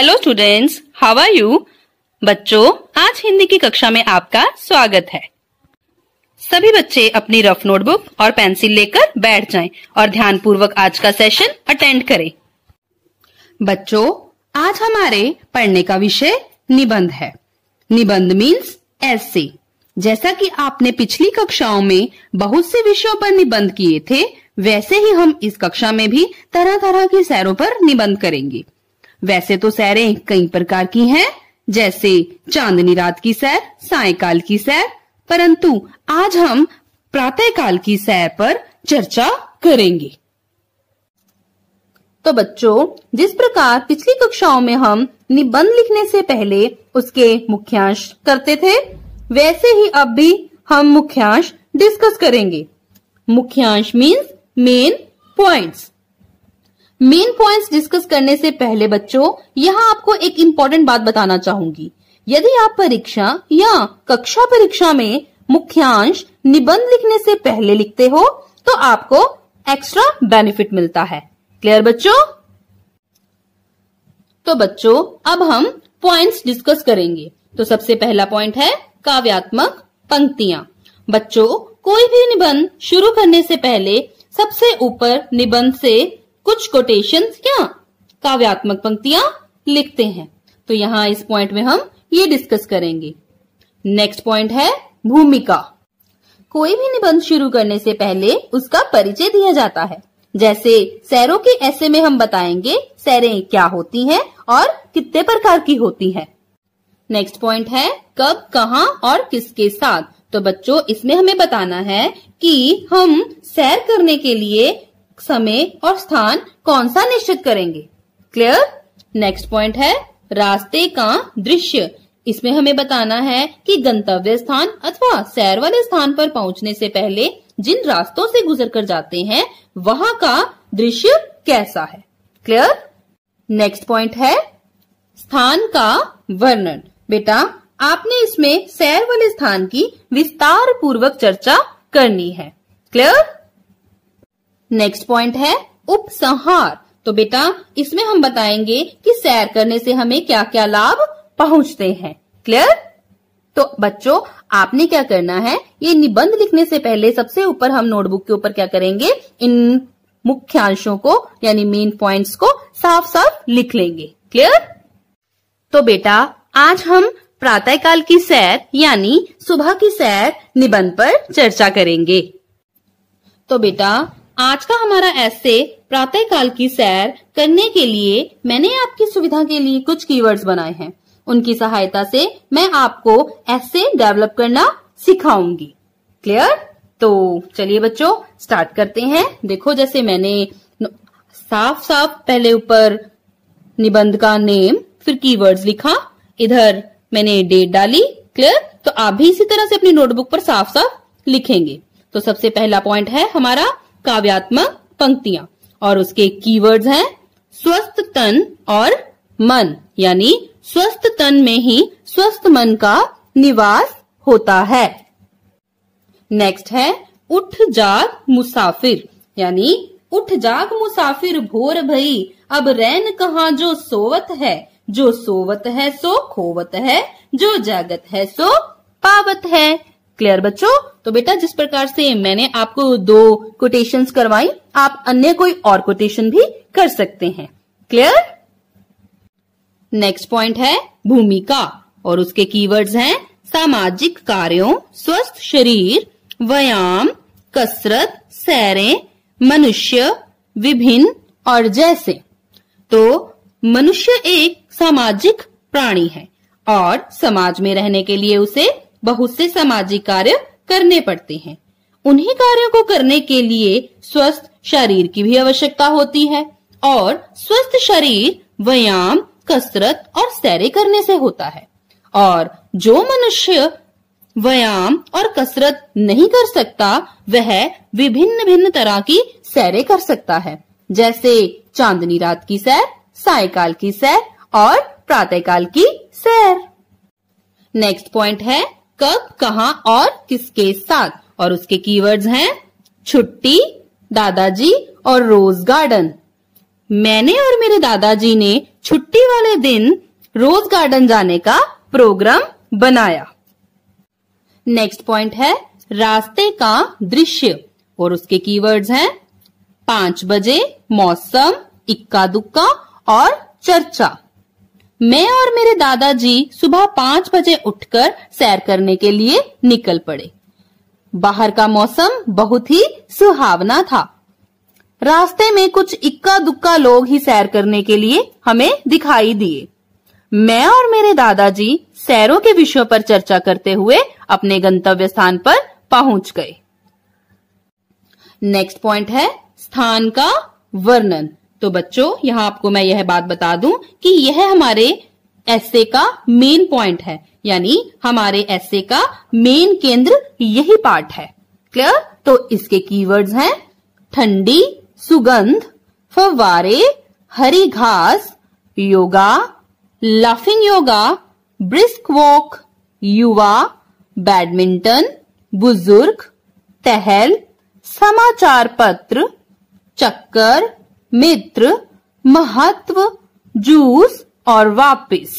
Hello students how are you बच्चों आज हिंदी की कक्षा में आपका स्वागत है सभी बच्चे अपनी रफ नोटबुक और पेंसिल लेकर बैठ जाएं और ध्यानपूर्वक आज का सेशन अटेंड करें बच्चों आज हमारे पढ़ने का विषय निबंध है निबंध मीन्स ऐसे जैसा कि आपने पिछली कक्षाओं में बहुत से विषयों पर निबंध किए थे वैसे ही हम इस कक्षा में भी तरह तरह के सैरों पर निबंध करेंगे वैसे तो सैरें कई प्रकार की हैं, जैसे चांदनी रात की सैर सायकाल की सैर परंतु आज हम प्रातः काल की सैर पर चर्चा करेंगे तो बच्चों जिस प्रकार पिछली कक्षाओं में हम निबंध लिखने से पहले उसके मुख्यांश करते थे वैसे ही अब भी हम मुख्यांश डिस्कस करेंगे मुख्यांश means main points main points discuss करने से पहले बच्चों यहाँ आपको एक इम्पोर्टेंट बात बताना चाहूंगी यदि आप परीक्षा या कक्षा परीक्षा में मुख्यांश निबंध लिखने से पहले लिखते हो तो आपको एक्स्ट्रा बेनिफिट मिलता है क्लियर बच्चों तो बच्चों अब हम पॉइंट्स डिस्कस करेंगे तो सबसे पहला पॉइंट है काव्यात्मक पंक्तियां बच्चों कोई भी निबंध शुरू करने से पहले सबसे ऊपर निबंध से कुछ कोटेशन या काव्यात्मक पंक्तियां लिखते हैं तो यहाँ इस पॉइंट में हम ये डिस्कस करेंगे नेक्स्ट पॉइंट है भूमिका कोई भी निबंध शुरू करने से पहले उसका परिचय दिया जाता है जैसे सैरों के ऐसे में हम बताएंगे सैरें क्या होती हैं और कितने प्रकार की होती हैं। नेक्स्ट पॉइंट है कब कहाँ और किसके साथ तो बच्चों इसमें हमें बताना है कि हम सैर करने के लिए समय और स्थान कौन सा निश्चित करेंगे क्लियर नेक्स्ट पॉइंट है रास्ते का दृश्य इसमें हमें बताना है कि गंतव्य स्थान अथवा सैर वाले स्थान पर पहुंचने से पहले जिन रास्तों से गुजर कर जाते हैं वहां का दृश्य कैसा है क्लियर नेक्स्ट पॉइंट है स्थान का वर्णन बेटा आपने इसमें सैर वाले स्थान की विस्तार पूर्वक चर्चा करनी है क्लियर नेक्स्ट पॉइंट है उपसंहार तो बेटा इसमें हम बताएंगे कि सैर करने से हमें क्या क्या लाभ पहुंचते हैं क्लियर तो बच्चों आपने क्या करना है ये निबंध लिखने से पहले सबसे ऊपर हम नोटबुक के ऊपर क्या करेंगे इन मुख्यांशों को यानी मेन पॉइंट्स को साफ साफ लिख लेंगे क्लियर तो बेटा आज हम प्रातःकाल की सैर यानी सुबह की सैर निबंध पर चर्चा करेंगे तो बेटा आज का हमारा ऐसे प्रातः काल की सैर करने के लिए मैंने आपकी सुविधा के लिए कुछ कीवर्ड्स बनाए हैं उनकी सहायता से मैं आपको ऐसे डेवलप करना सिखाऊंगी क्लियर तो चलिए बच्चों स्टार्ट करते हैं देखो जैसे मैंने साफ साफ पहले ऊपर निबंध का नेम फिर कीवर्ड्स लिखा इधर मैंने डेट डाली क्लियर तो आप भी इसी तरह से अपनी नोटबुक पर साफ साफ लिखेंगे तो सबसे पहला पॉइंट है हमारा काव्यात्मक पंक्तियां और उसके कीवर्ड्स हैं स्वस्थ तन और मन यानी स्वस्थ तन में ही स्वस्थ मन का निवास होता है नेक्स्ट है उठ जाग मुसाफिर यानी उठ जाग मुसाफिर भोर भई अब रैन कहा जो सोवत है जो सोवत है सो खोवत है जो जागत है सो पावत है क्लियर बच्चों तो बेटा जिस प्रकार से मैंने आपको दो कोटेशन करवाई आप अन्य कोई और कोटेशन भी कर सकते हैं क्लियर नेक्स्ट पॉइंट है भूमिका और उसके कीवर्ड्स हैं सामाजिक कार्यों स्वस्थ शरीर व्यायाम कसरत सैरें मनुष्य विभिन्न और जैसे तो मनुष्य एक सामाजिक प्राणी है और समाज में रहने के लिए उसे बहुत से सामाजिक कार्य करने पड़ते हैं उन्हीं कार्यों को करने के लिए स्वस्थ शरीर की भी आवश्यकता होती है और स्वस्थ शरीर व्यायाम कसरत और सैरे करने से होता है और जो मनुष्य व्यायाम और कसरत नहीं कर सकता वह विभिन्न भिन्न तरह की सैरे कर सकता है जैसे चांदनी रात की सैर सायकाल की सैर और प्रातःकाल की सैर नेक्स्ट पॉइंट है कब कहा और किसके साथ और उसके कीवर्ड्स हैं छुट्टी दादाजी और रोज गार्डन मैंने और मेरे दादाजी ने छुट्टी वाले दिन रोज गार्डन जाने का प्रोग्राम बनाया नेक्स्ट पॉइंट है रास्ते का दृश्य और उसके कीवर्ड्स हैं पांच बजे मौसम इक्का दुक्का और चर्चा मैं और मेरे दादाजी सुबह पांच बजे उठकर सैर करने के लिए निकल पड़े बाहर का मौसम बहुत ही सुहावना था रास्ते में कुछ इक्का दुक्का लोग ही सैर करने के लिए हमें दिखाई दिए मैं और मेरे दादाजी सैरों के विषयों पर चर्चा करते हुए अपने गंतव्य स्थान पर पहुंच गए नेक्स्ट पॉइंट है स्थान का वर्णन तो बच्चों यहाँ आपको मैं यह बात बता दूं कि यह हमारे ऐसे का मेन पॉइंट है यानी हमारे ऐसे का मेन केंद्र यही पार्ट है क्लियर तो इसके कीवर्ड्स हैं ठंडी सुगंध फवारे हरी घास yoga laughing yoga brisk walk युवा बैडमिंटन बुजुर्ग टहल समाचार पत्र चक्कर मित्र महत्व जूस और वापिस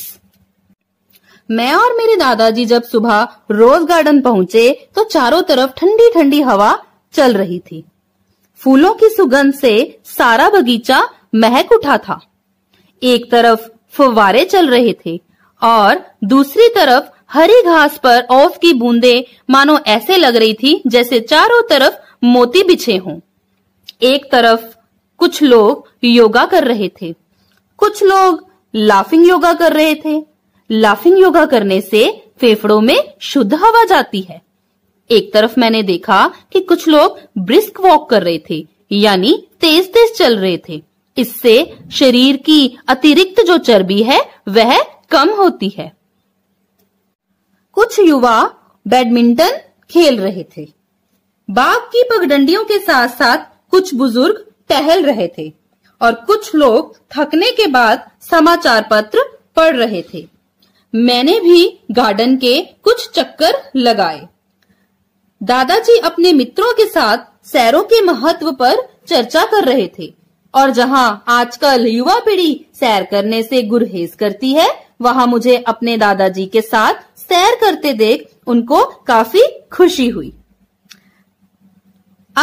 मैं और मेरे दादाजी जब सुबह रोज गार्डन पहुंचे तो चारों तरफ ठंडी ठंडी हवा चल रही थी फूलों की सुगंध से सारा बगीचा महक उठा था एक तरफ फुवारे चल रहे थे और दूसरी तरफ हरी घास पर औफ की बूंदे मानो ऐसे लग रही थी जैसे चारों तरफ मोती बिछे हों एक तरफ कुछ लोग योगा कर रहे थे कुछ लोग लाफिंग योगा कर रहे थे लाफिंग योगा करने से फेफड़ों में शुद्ध हवा जाती है एक तरफ मैंने देखा कि कुछ लोग ब्रिस्क वॉक कर रहे थे यानी तेज तेज चल रहे थे इससे शरीर की अतिरिक्त जो चर्बी है वह कम होती है कुछ युवा बैडमिंटन खेल रहे थे बाघ की पगडंडियों के साथ साथ कुछ बुजुर्ग टहल रहे थे और कुछ लोग थकने के बाद समाचार पत्र पढ़ रहे थे मैंने भी गार्डन के कुछ चक्कर लगाए दादाजी अपने मित्रों के साथ सैरों के महत्व पर चर्चा कर रहे थे और जहां आजकल युवा पीढ़ी सैर करने से गुरहेज करती है वहां मुझे अपने दादाजी के साथ सैर करते देख उनको काफी खुशी हुई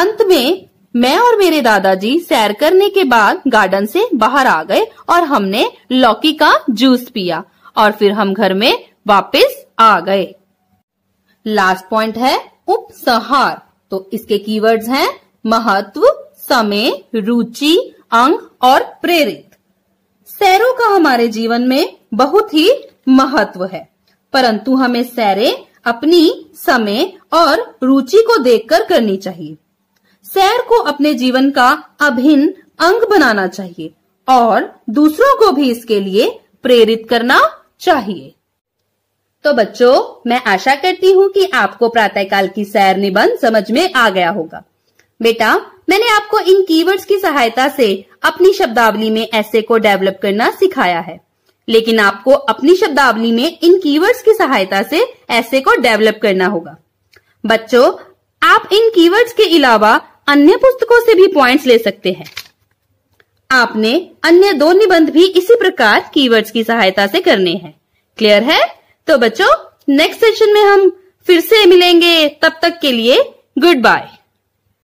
अंत में मैं और मेरे दादाजी सैर करने के बाद गार्डन से बाहर आ गए और हमने लौकी का जूस पिया और फिर हम घर में वापस आ गए लास्ट पॉइंट है उपसंहार तो इसके कीवर्ड्स हैं महत्व समय रुचि अंग और प्रेरित सैरों का हमारे जीवन में बहुत ही महत्व है परंतु हमें सैरें अपनी समय और रुचि को देखकर करनी चाहिए सैर को अपने जीवन का अभिन्न अंग बनाना चाहिए और दूसरों को भी इसके लिए प्रेरित करना चाहिए तो बच्चों मैं आशा करती हूँ कि आपको प्रातःकाल की सैर निबंध समझ में आ गया होगा बेटा मैंने आपको इन कीवर्ड्स की सहायता से अपनी शब्दावली में ऐसे को डेवलप करना सिखाया है लेकिन आपको अपनी शब्दावली में इन कीवर्ड्स की सहायता से ऐसे को डेवलप करना होगा बच्चों आप इन कीवर्ड्स के अलावा अन्य पुस्तकों से भी पॉइंट्स ले सकते हैं आपने अन्य दो निबंध भी इसी प्रकार कीवर्ड्स की सहायता से करने हैं क्लियर है तो बच्चों नेक्स्ट सेशन में हम फिर से मिलेंगे तब तक के लिए गुड बाय